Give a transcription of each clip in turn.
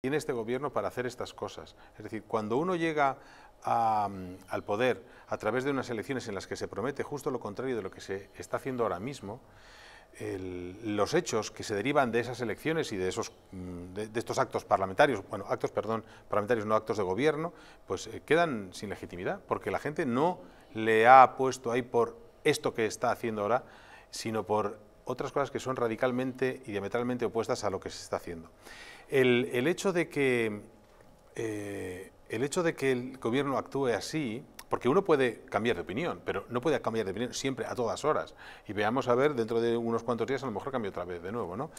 tiene este gobierno para hacer estas cosas. Es decir, cuando uno llega mm, al poder a través de unas elecciones en las que se promete justo lo contrario de lo que se está haciendo ahora mismo, los hechos que se derivan de esas elecciones y de, esos, mm, de, estos actos parlamentarios, bueno, actos, perdón, parlamentarios, no actos de gobierno, pues eh, quedan sin legitimidad, porque la gente no le ha puesto ahí por esto que está haciendo ahora, sino por otras cosas que son radicalmente y diametralmente opuestas a lo que se está haciendo. El, hecho de que, eh, el hecho de que el gobierno actúe así porque uno puede cambiar de opinión, pero no puede cambiar de opinión siempre, a todas horas. Y veamos a ver, dentro de unos cuantos días a lo mejor cambia otra vez de nuevo, ¿no?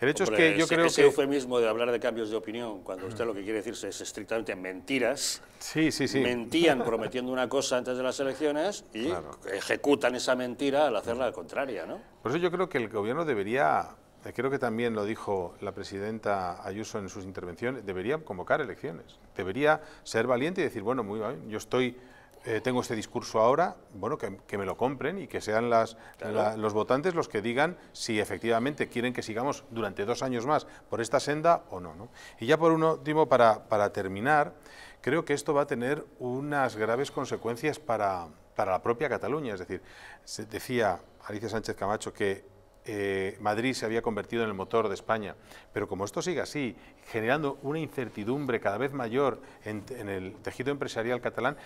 El hecho es que yo creo ese eufemismo de hablar de cambios de opinión, cuando usted lo que quiere decirse es estrictamente mentiras. Sí, sí, sí. Mentían prometiendo una cosa antes de las elecciones y ejecutan esa mentira al hacerla al contraria, ¿no? Por eso yo creo que el gobierno debería eh, creo que también lo dijo la presidenta Ayuso en sus intervenciones, debería convocar elecciones, debería ser valiente y decir, bueno, muy bien, yo estoy eh, tengo este discurso ahora, bueno, que, me lo compren y que sean las, los votantes los que digan si efectivamente quieren que sigamos durante dos años más por esta senda o no. Y ya por último, para, para terminar, creo que esto va a tener unas graves consecuencias para, la propia Cataluña. Es decir, decía Alicia Sánchez Camacho que eh, Madrid se había convertido en el motor de España. Pero como esto sigue así, generando una incertidumbre cada vez mayor en el tejido empresarial catalán,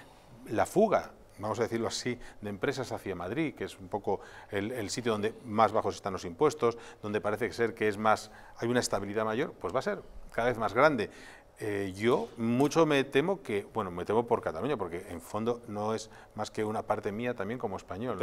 la fuga vamos a decirlo así, de empresas hacia Madrid, que es un poco el, sitio donde más bajos están los impuestos, donde parece ser que es más, hay una estabilidad mayor, pues va a ser cada vez más grande. Eh, yo mucho me temo que, bueno, me temo por Cataluña, porque en fondo no es más que una parte mía también como español.